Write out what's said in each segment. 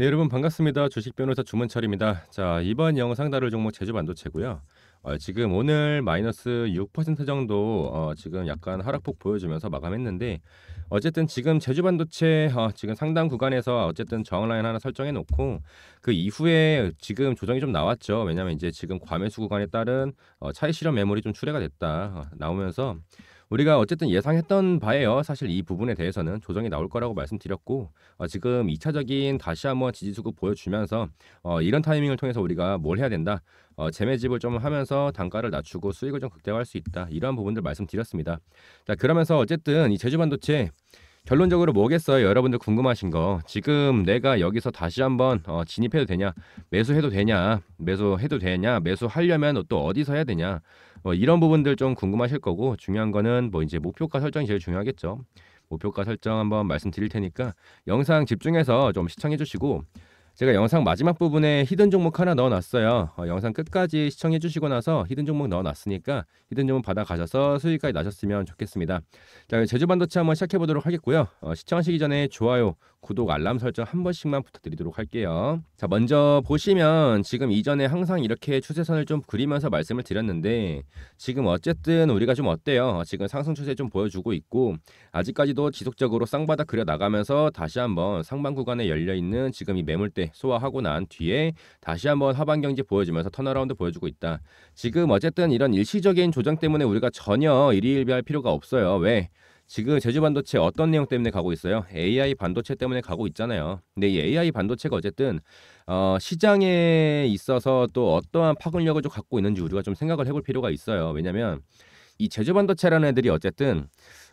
네, 여러분 반갑습니다. 주식 변호사 주문철입니다. 자, 이번 영상 다룰 종목 제주 반도체고요. 어, 지금 오늘 마이너스 6% 정도 어, 지금 약간 하락폭 보여주면서 마감했는데 어쨌든 지금 제주 반도체 어, 지금 상당 구간에서 어쨌든 저항라인 하나 설정해 놓고 그 이후에 지금 조정이 좀 나왔죠. 왜냐면 이제 지금 과매수 구간에 따른 어, 차이 실험 메모리 좀 출회가 됐다 어, 나오면서 우리가 어쨌든 예상했던 바에요. 사실 이 부분에 대해서는 조정이 나올 거라고 말씀드렸고 어, 지금 2차적인 다시 한번 지지수급 보여주면서 어, 이런 타이밍을 통해서 우리가 뭘 해야 된다. 어, 재매집을 좀 하면서 단가를 낮추고 수익을 좀 극대화할 수 있다. 이러한 부분들 말씀드렸습니다. 자 그러면서 어쨌든 이 제주반도체 결론적으로 뭐겠어요? 여러분들 궁금하신 거 지금 내가 여기서 다시 한번 어, 진입해도 되냐? 매수해도 되냐? 매수해도 되냐? 매수하려면 또 어디서 해야 되냐? 뭐 이런 부분들 좀 궁금하실 거고 중요한 거는 뭐 이제 목표가 설정이 제일 중요하겠죠. 목표가 설정 한번 말씀드릴 테니까 영상 집중해서 좀 시청해 주시고 제가 영상 마지막 부분에 히든 종목 하나 넣어놨어요. 어, 영상 끝까지 시청해주시고 나서 히든 종목 넣어놨으니까 히든 종목 받아가셔서 수익까지 나셨으면 좋겠습니다. 자, 제주 반도체 한번 시작해보도록 하겠고요. 어, 시청하시기 전에 좋아요, 구독, 알람 설정 한 번씩만 부탁드리도록 할게요. 자, 먼저 보시면 지금 이전에 항상 이렇게 추세선을 좀 그리면서 말씀을 드렸는데 지금 어쨌든 우리가 좀 어때요? 어, 지금 상승 추세 좀 보여주고 있고 아직까지도 지속적으로 쌍바닥 그려 나가면서 다시 한번 상방 구간에 열려 있는 지금 이 매물대 때 소화하고 난 뒤에 다시 한번 하반경제 보여주면서 턴어라운드 보여주고 있다. 지금 어쨌든 이런 일시적인 조정 때문에 우리가 전혀 일희일비할 필요가 없어요. 왜? 지금 제주 반도체 어떤 내용 때문에 가고 있어요? AI 반도체 때문에 가고 있잖아요. 근데 이 AI 반도체가 어쨌든 어, 시장에 있어서 또 어떠한 파급력을 좀 갖고 있는지 우리가 좀 생각을 해볼 필요가 있어요. 왜냐하면 이 제주 반도체라는 애들이 어쨌든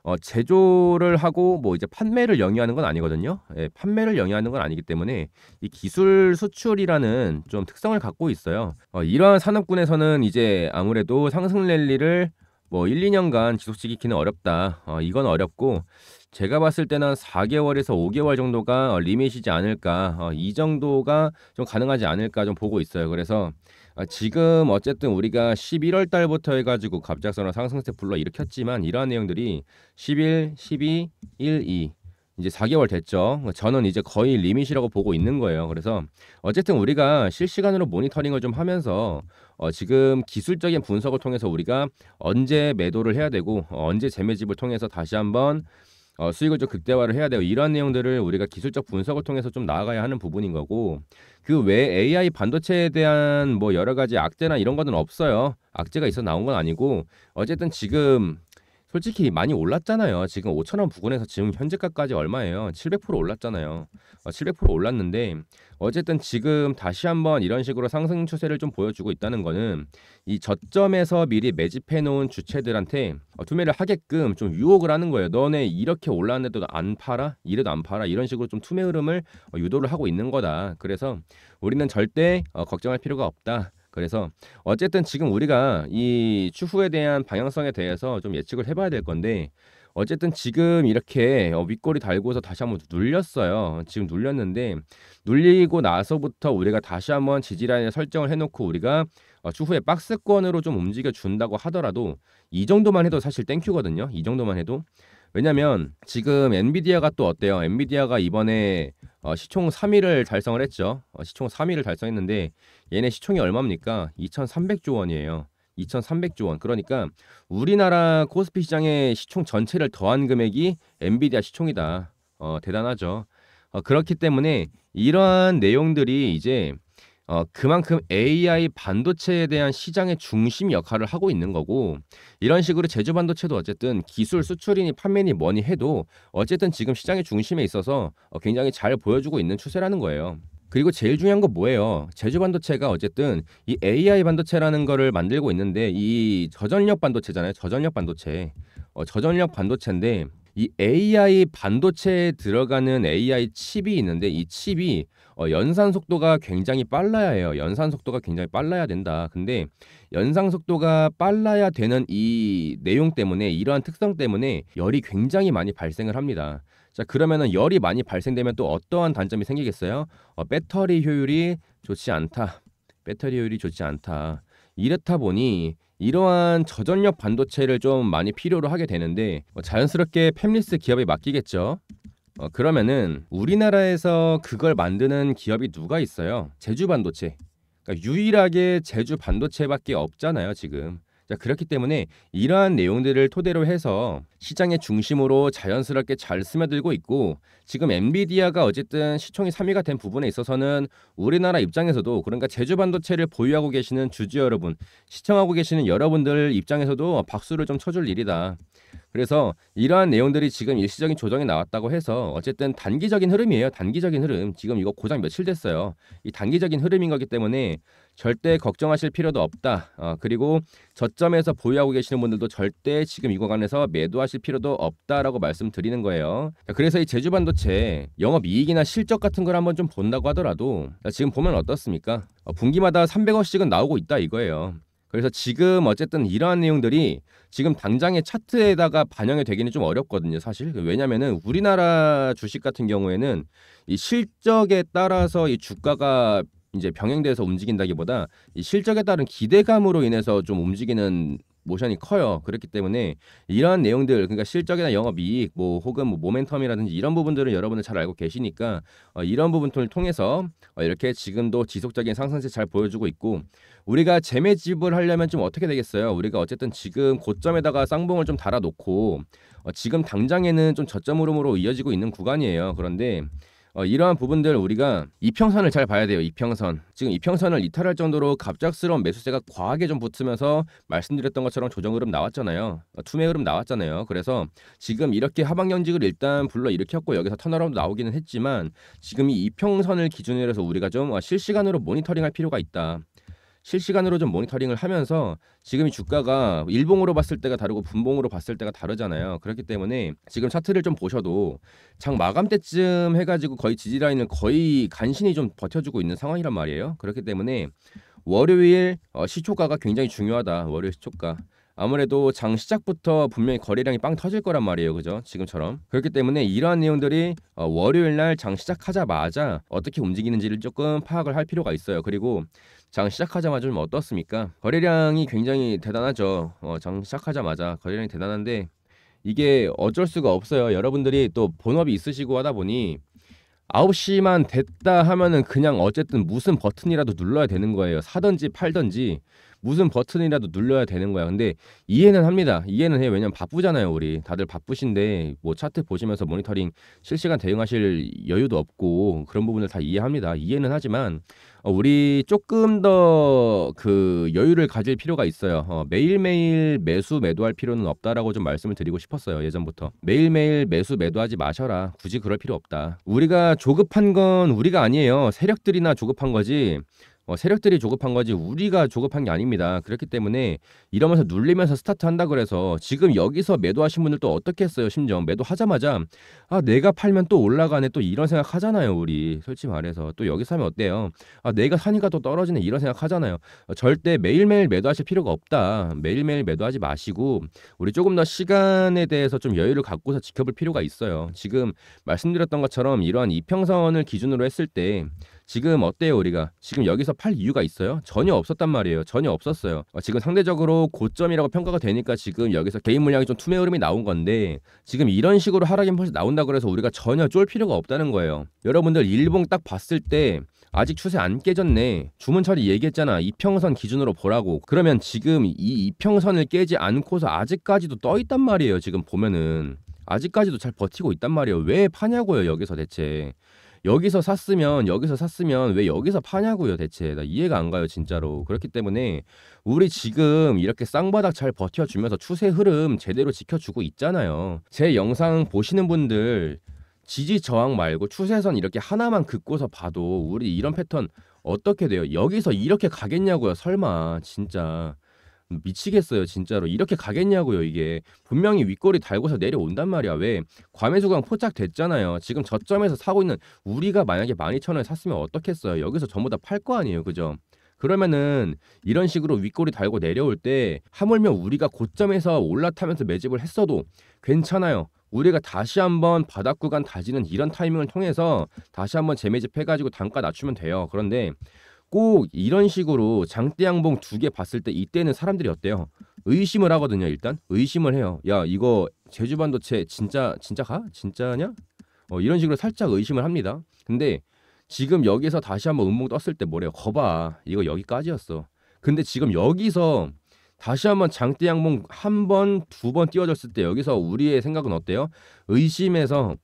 어, 제조를 하고 뭐 이제 판매를 영위하는 건 아니거든요. 예, 판매를 영위하는 건 아니기 때문에 이 기술 수출이라는 좀 특성을 갖고 있어요. 어, 이러한 산업군에서는 이제 아무래도 상승 랠리를 뭐 1, 2년간 지속시키기는 어렵다. 어, 이건 어렵고 제가 봤을 때는 4개월에서 5개월 정도가 어, 리밋이지 않을까. 어, 이 정도가 좀 가능하지 않을까 좀 보고 있어요. 그래서 아, 지금 어쨌든 우리가 11월 달부터 해가지고 갑작스러운 상승세 불러 일으켰지만 이러한 내용들이 11, 12, 1, 2 이제 4개월 됐죠. 저는 이제 거의 리밋이라고 보고 있는 거예요. 그래서 어쨌든 우리가 실시간으로 모니터링을 좀 하면서 어 지금 기술적인 분석을 통해서 우리가 언제 매도를 해야 되고 어, 언제 재매집을 통해서 다시 한번 어, 수익을 좀 극대화를 해야 되고 이러한 내용들을 우리가 기술적 분석을 통해서 좀 나아가야 하는 부분인 거고 그 외에 AI 반도체에 대한 뭐 여러 가지 악재나 이런 거는 없어요. 악재가 있어 나온 건 아니고 어쨌든 지금 솔직히 많이 올랐잖아요. 지금 5천원 부근에서 지금 현재가까지 얼마예요? 700% 올랐잖아요. 어, 700% 올랐는데 어쨌든 지금 다시 한번 이런 식으로 상승 추세를 좀 보여주고 있다는 거는 이 저점에서 미리 매집해 놓은 주체들한테 어, 투매를 하게끔 좀 유혹을 하는 거예요. 너네 이렇게 올랐는데도 안 팔아? 이래도 안 팔아? 이런 식으로 좀 투매 흐름을 어, 유도를 하고 있는 거다. 그래서 우리는 절대 어, 걱정할 필요가 없다. 그래서 어쨌든 지금 우리가 이 추후에 대한 방향성에 대해서 좀 예측을 해봐야 될 건데 어쨌든 지금 이렇게 어, 윗골이 달고서 다시 한번 눌렸어요. 지금 눌렸는데 눌리고 나서부터 우리가 다시 한번 지지라인을 설정을 해놓고 우리가 어, 추후에 박스권으로 좀 움직여 준다고 하더라도 이 정도만 해도 사실 땡큐거든요. 이 정도만 해도 왜냐면 지금 엔비디아가 또 어때요? 엔비디아가 이번에 어, 시총 3위를 달성을 했죠. 어, 시총 3위를 달성했는데 얘네 시총이 얼마입니까? 2,300조 원이에요. 2,300조 원. 그러니까 우리나라 코스피 시장의 시총 전체를 더한 금액이 엔비디아 시총이다. 어, 대단하죠. 어, 그렇기 때문에 이러한 내용들이 이제 어, 그만큼 AI 반도체에 대한 시장의 중심 역할을 하고 있는 거고 이런 식으로 제조 반도체도 어쨌든 기술 수출이니 판매니 뭐니 해도 어쨌든 지금 시장의 중심에 있어서 어, 굉장히 잘 보여주고 있는 추세라는 거예요. 그리고 제일 중요한 건 뭐예요? 제주 반도체가 어쨌든 이 AI 반도체라는 거를 만들고 있는데 이 저전력 반도체잖아요. 저전력 반도체. 어, 저전력 반도체인데 이 AI 반도체에 들어가는 AI 칩이 있는데 이 칩이 어, 연산 속도가 굉장히 빨라야 해요. 연산 속도가 굉장히 빨라야 된다. 근데 연산 속도가 빨라야 되는 이 내용 때문에 이러한 특성 때문에 열이 굉장히 많이 발생을 합니다. 자 그러면은 열이 많이 발생되면 또 어떠한 단점이 생기겠어요? 어, 배터리 효율이 좋지 않다. 배터리 효율이 좋지 않다. 이렇다 보니 이러한 저전력 반도체를 좀 많이 필요로 하게 되는데 뭐 자연스럽게 팹리스 기업에 맡기겠죠. 어, 그러면은 우리나라에서 그걸 만드는 기업이 누가 있어요? 제주 반도체. 그러니까 유일하게 제주 반도체밖에 없잖아요 지금. 자, 그렇기 때문에 이러한 내용들을 토대로 해서 시장의 중심으로 자연스럽게 잘 스며들고 있고 지금 엔비디아가 어쨌든 시총이 3위가 된 부분에 있어서는 우리나라 입장에서도 그러니까 제주 반도체를 보유하고 계시는 주주 여러분, 시청하고 계시는 여러분들 입장에서도 박수를 좀 쳐줄 일이다. 그래서 이러한 내용들이 지금 일시적인 조정이 나왔다고 해서 어쨌든 단기적인 흐름이에요. 단기적인 흐름. 지금 이거 고장 며칠 됐어요. 이 단기적인 흐름인 거기 때문에 절대 걱정하실 필요도 없다. 어, 그리고 저점에서 보유하고 계시는 분들도 절대 지금 이거간에서 매도하실 필요도 없다라고 말씀드리는 거예요. 그래서 이 제주반도체 영업이익이나 실적 같은 걸 한번 좀 본다고 하더라도 지금 보면 어떻습니까? 어, 분기마다 300억씩은 나오고 있다 이거예요. 그래서 지금 어쨌든 이러한 내용들이 지금 당장의 차트에다가 반영이 되기는 좀 어렵거든요, 사실. 왜냐면은 우리나라 주식 같은 경우에는 이 실적에 따라서 이 주가가 이제 병행돼서 움직인다기보다 이 실적에 따른 기대감으로 인해서 좀 움직이는 모션이 커요. 그렇기 때문에 이러한 내용들 그러니까 실적이나 영업이익 뭐 혹은 뭐 모멘텀이라든지 이런 부분들은 여러분들 잘 알고 계시니까 어, 이런 부분들을 통해서 어, 이렇게 지금도 지속적인 상승세 잘 보여주고 있고 우리가 재매 집을하려면좀 어떻게 되겠어요? 우리가 어쨌든 지금 고점에다가 쌍봉을 좀 달아놓고 어, 지금 당장에는 좀 저점 으로 이어지고 있는 구간이에요. 그런데 어, 이러한 부분들 우리가 이평선을 잘 봐야 돼요. 이평선. 지금 이평선을 이탈할 정도로 갑작스러운 매수세가 과하게 좀 붙으면서 말씀드렸던 것처럼 조정 흐름 나왔잖아요. 어, 투매 흐름 나왔잖아요. 그래서 지금 이렇게 하방 경직을 일단 불러 일으켰고 여기서 터널라운 나오기는 했지만 지금 이 이평선을 기준으로 해서 우리가 좀 어, 실시간으로 모니터링할 필요가 있다. 실시간으로 좀 모니터링을 하면서 지금 이 주가가 일봉으로 봤을 때가 다르고 분봉으로 봤을 때가 다르잖아요. 그렇기 때문에 지금 차트를 좀 보셔도 장 마감 때쯤 해가지고 거의 지지라인을 거의 간신히 좀 버텨주고 있는 상황이란 말이에요. 그렇기 때문에 월요일 어, 시초가가 굉장히 중요하다. 월요일 시초가. 아무래도 장 시작부터 분명히 거래량이 빵 터질 거란 말이에요. 그죠? 지금처럼. 그렇기 때문에 이러한 내용들이 어, 월요일 날 장 시작하자마자 어떻게 움직이는지를 조금 파악을 할 필요가 있어요. 그리고 장 시작하자마자 좀 어떻습니까? 거래량이 굉장히 대단하죠. 어, 장 시작하자마자 거래량이 대단한데 이게 어쩔 수가 없어요. 여러분들이 또 본업이 있으시고 하다 보니 9시만 됐다 하면은 그냥 어쨌든 무슨 버튼이라도 눌러야 되는 거예요. 사든지 팔든지 무슨 버튼이라도 눌러야 되는 거야. 근데 이해는 합니다. 이해는 해요. 왜냐면 바쁘잖아요, 우리. 다들 바쁘신데 뭐 차트 보시면서 모니터링 실시간 대응하실 여유도 없고 그런 부분을 다 이해합니다. 이해는 하지만 어, 우리 조금 더 그 여유를 가질 필요가 있어요. 어, 매일매일 매수 매도할 필요는 없다라고 좀 말씀을 드리고 싶었어요. 예전부터. 매일매일 매수 매도하지 마셔라. 굳이 그럴 필요 없다. 우리가 조급한 건 우리가 아니에요. 세력들이나 조급한 거지. 어, 세력들이 조급한 거지 우리가 조급한 게 아닙니다. 그렇기 때문에 이러면서 눌리면서 스타트 한다 그래서 지금 여기서 매도하신 분들 또 어떻게 했어요? 심지어 매도하자마자 아 내가 팔면 또 올라가네 또 이런 생각 하잖아요. 우리 솔직히 말해서 또 여기서 하면 어때요? 아 내가 사니까 또 떨어지네 이런 생각 하잖아요. 어, 절대 매일매일 매도하실 필요가 없다. 매일매일 매도하지 마시고 우리 조금 더 시간에 대해서 좀 여유를 갖고서 지켜볼 필요가 있어요. 지금 말씀드렸던 것처럼 이러한 이평선을 기준으로 했을 때 지금 어때요 우리가 지금 여기서 팔 이유가 있어요? 전혀 없었단 말이에요. 전혀 없었어요. 어, 지금 상대적으로 고점이라고 평가가 되니까 지금 여기서 개인 물량이 좀 투매 흐름이 나온 건데 지금 이런 식으로 하락 인펄스 나온다 그래서 우리가 전혀 쫄 필요가 없다는 거예요. 여러분들 일봉 딱 봤을 때 아직 추세 안 깨졌네. 주문 처리 얘기했잖아. 이평선 기준으로 보라고. 그러면 지금 이 이평선을 깨지 않고서 아직까지도 떠 있단 말이에요. 지금 보면은 아직까지도 잘 버티고 있단 말이에요. 왜 파냐고요, 여기서 대체. 여기서 샀으면 여기서 샀으면 왜 여기서 파냐고요 대체 나 이해가 안 가요 진짜로 그렇기 때문에 우리 지금 이렇게 쌍바닥 잘 버텨주면서 추세 흐름 제대로 지켜주고 있잖아요 제 영상 보시는 분들 지지 저항 말고 추세선 이렇게 하나만 긋고서 봐도 우리 이런 패턴 어떻게 돼요 여기서 이렇게 가겠냐고요 설마 진짜 미치겠어요 진짜로 이렇게 가겠냐고요 이게 분명히 윗골이 달고서 내려온단 말이야 왜 과매수강 포착됐잖아요 지금 저점에서 사고 있는 우리가 만약에 12,000원에 샀으면 어떻겠어요 여기서 전부 다 팔 거 아니에요 그죠 그러면은 이런 식으로 윗골이 달고 내려올 때 하물며 우리가 고점에서 올라타면서 매집을 했어도 괜찮아요 우리가 다시 한번 바닥 구간 다지는 이런 타이밍을 통해서 다시 한번 재매집 해가지고 단가 낮추면 돼요 그런데 꼭 이런 식으로 장대양봉 두 개 봤을 때 이때는 사람들이 어때요? 의심을 하거든요. 일단 의심을 해요. 야 이거 제주 반도체 진짜 진짜 가? 진짜냐? 어, 이런 식으로 살짝 의심을 합니다. 근데 지금 여기서 다시 한번 음봉 떴을 때 뭐래요? 거봐 이거 여기까지였어. 근데 지금 여기서 다시 한번 장대양봉 한 번, 두 번 띄워졌을 때 여기서 우리의 생각은 어때요? 의심에서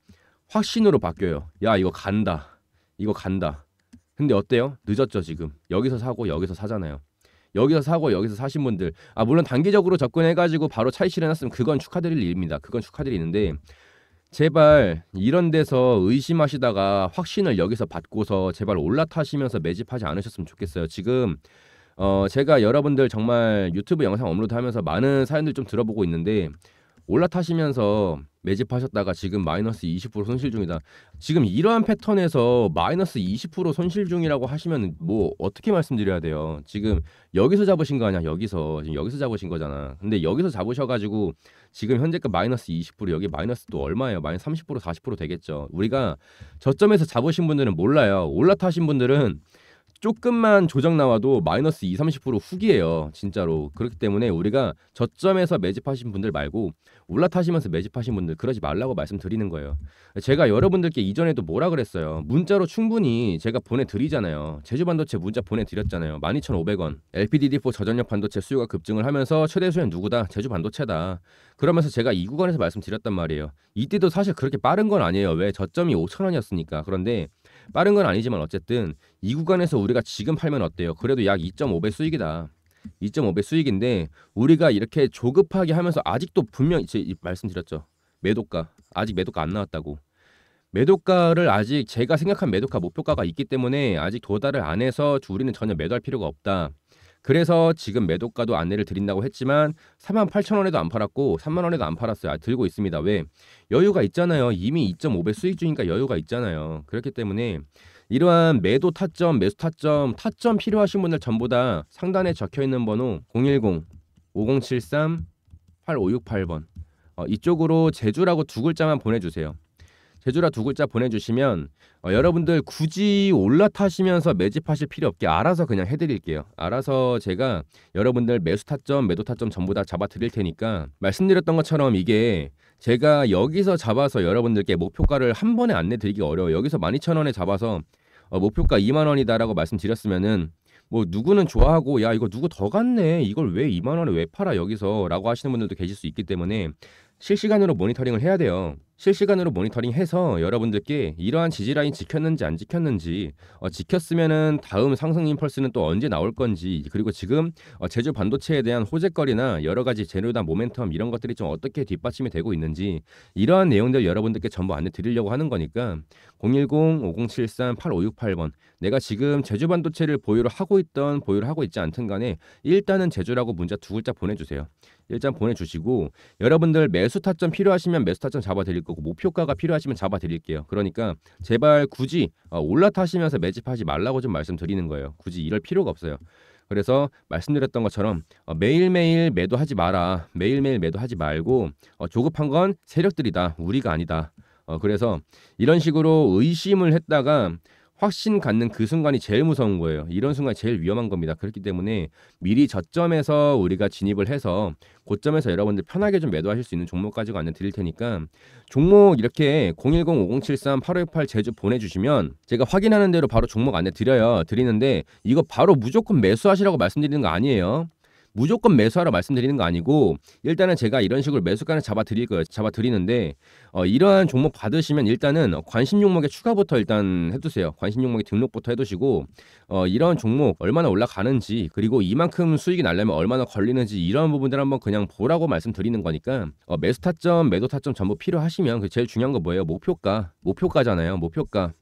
확신으로 바뀌어요. 야, 이거 간다. 이거 간다. 근데 어때요? 늦었죠 지금. 여기서 사고 여기서 사잖아요. 여기서 사고 여기서 사신 분들 아 물론 단기적으로 접근해가지고 바로 차이 실현했으면 그건 축하드릴 일입니다. 그건 축하드리는데 제발 이런 데서 의심하시다가 확신을 여기서 받고서 제발 올라타시면서 매집하지 않으셨으면 좋겠어요. 지금 어 제가 여러분들 정말 유튜브 영상 업로드하면서 많은 사연들 좀 들어보고 있는데 올라타시면서 매집하셨다가 지금 마이너스 20% 손실 중이다. 지금 이러한 패턴에서 마이너스 20% 손실 중이라고 하시면 뭐 어떻게 말씀드려야 돼요? 지금 여기서 잡으신 거 아니야? 여기서 지금 여기서 잡으신 거잖아. 근데 여기서 잡으셔가지고 지금 현재가 마이너스 20% 여기 마이너스 또 얼마예요? 마이너스 30% 40% 되겠죠. 우리가 저점에서 잡으신 분들은 몰라요. 올라타신 분들은 조금만 조정 나와도 마이너스 2, 30% 후기예요. 진짜로. 그렇기 때문에 우리가 저점에서 매집하신 분들 말고 올라타시면서 매집하신 분들 그러지 말라고 말씀드리는 거예요. 제가 여러분들께 이전에도 뭐라 그랬어요. 문자로 충분히 제가 보내드리잖아요. 제주반도체 문자 보내드렸잖아요. 12,500원. LPDD4 저전력 반도체 수요가 급증을 하면서 최대 수요 누구다? 제주반도체다. 그러면서 제가 이 구간에서 말씀드렸단 말이에요. 이때도 사실 그렇게 빠른 건 아니에요. 왜? 저점이 5,000원이었으니까. 그런데 빠른 건 아니지만 어쨌든 이 구간에서 우리가 지금 팔면 어때요? 그래도 약 2.5배 수익이다. 2.5배 수익인데 우리가 이렇게 조급하게 하면서 아직도 분명 제 말씀드렸죠. 매도가 아직 매도가 안 나왔다고. 매도가를 아직 제가 생각한 매도가 목표가가 있기 때문에 아직 도달을 안 해서 우리는 전혀 매도할 필요가 없다. 그래서 지금 매도가도 안내를 드린다고 했지만 4 8 0 0 0 원에도 안 팔았고 3만 원에도 안 팔았어요. 아, 들고 있습니다. 왜? 여유가 있잖아요. 이미 2.5배 수익 중이니까 여유가 있잖아요. 그렇기 때문에 이러한 매도 타점, 매수 타점, 타점 필요하신 분들 전부 다 상단에 적혀있는 번호 010-5073-8568번 어, 이쪽으로 제주라고 두 글자만 보내주세요. 제주라 두 글자 보내주시면 어, 여러분들 굳이 올라타시면서 매집하실 필요 없게 알아서 그냥 해드릴게요. 알아서 제가 여러분들 매수 타점, 매도 타점 전부 다 잡아드릴 테니까 말씀드렸던 것처럼 이게 제가 여기서 잡아서 여러분들께 목표가를 한 번에 안내드리기 어려워요. 여기서 12,000원에 잡아서 어, 목표가 2만 원이다라고 말씀드렸으면은 뭐 누구는 좋아하고 야 이거 누구 더 갔네 이걸 왜 2만 원에 왜 팔아 여기서라고 하시는 분들도 계실 수 있기 때문에 실시간으로 모니터링을 해야 돼요. 실시간으로 모니터링해서 여러분들께 이러한 지지라인 지켰는지 안 지켰는지 어, 지켰으면은 다음 상승 임펄스는 또 언제 나올 건지 그리고 지금 어, 제주 반도체에 대한 호재거리나 여러 가지 재료다 모멘텀 이런 것들이 좀 어떻게 뒷받침이 되고 있는지 이러한 내용들 여러분들께 전부 안내 드리려고 하는 거니까 010-5073-8568번 내가 지금 제주 반도체를 보유를 하고 있던 보유를 하고 있지 않든 간에 일단은 제주라고 문자 두 글자 보내주세요. 일단 보내주시고 여러분들 매수 타점 필요하시면 매수 타점 잡아드릴 거고 목표가가 필요하시면 잡아드릴게요. 그러니까 제발 굳이 어, 올라타시면서 매집하지 말라고 좀 말씀드리는 거예요. 굳이 이럴 필요가 없어요. 그래서 말씀드렸던 것처럼 어, 매일매일 매도하지 마라. 매일매일 매도하지 말고 어, 조급한 건 세력들이다. 우리가 아니다. 그래서 이런 식으로 의심을 했다가 확신 갖는 그 순간이 제일 무서운 거예요. 이런 순간이 제일 위험한 겁니다. 그렇기 때문에 미리 저점에서 우리가 진입을 해서 고점에서 여러분들 편하게 좀 매도하실 수 있는 종목 가지고 안내 드릴 테니까 종목 이렇게 010-5073-8568 제주 보내주시면 제가 확인하는 대로 바로 종목 안내 드려요. 드리는데 이거 바로 무조건 매수하시라고 말씀드리는 거 아니에요. 무조건 매수하라 말씀드리는 거 아니고 일단은 제가 이런 식으로 매수가를 잡아드릴 거예요. 잡아드리는데 어, 이러한 종목 받으시면 일단은 관심 종목에 추가부터 일단 해두세요. 관심 종목에 등록부터 해두시고 어, 이런 종목 얼마나 올라가는지 그리고 이만큼 수익이 날려면 얼마나 걸리는지 이런 부분들 한번 그냥 보라고 말씀드리는 거니까 어, 매수 타점, 매도 타점 전부 필요하시면 그 제일 중요한 거 뭐예요? 목표가, 목표가잖아요. 목표가.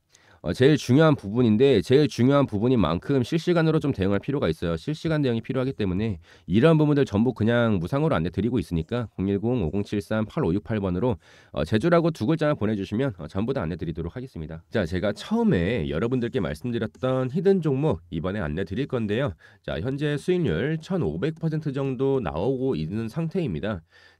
어, 제일 중요한 부분인데 제일 중요한 부분인 만큼 실시간으로 좀 대응할 필요가 있어요. 실시간 대응이 필요하기 때문에 이러한 부분들 전부 그냥 무상으로 안내 드리고 있으니까 010-5073-8568번으로 어, 제주라고 두 글자만 보내주시면 어, 전부 다 안내 드리도록 하겠습니다. 자, 제가 처음에 여러분들께 말씀드렸던 히든 종목 이번에 안내 드릴 건데요. 자, 현재 수익률 1,500% 정도 나오고 있는 상태입니다.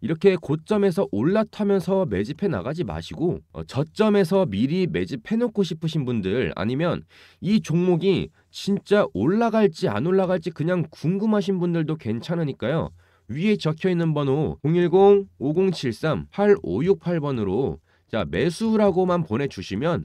이렇게 고점에서 올라타면서 매집해 나가지 마시고 어, 저점에서 미리 매집해 놓고 싶으신 분들 아니면 이 종목이 진짜 올라갈지 안 올라갈지 그냥 궁금하신 분들도 괜찮으니까요. 위에 적혀 있는 번호 010-5073-8568번으로 자 매수라고만 보내주시면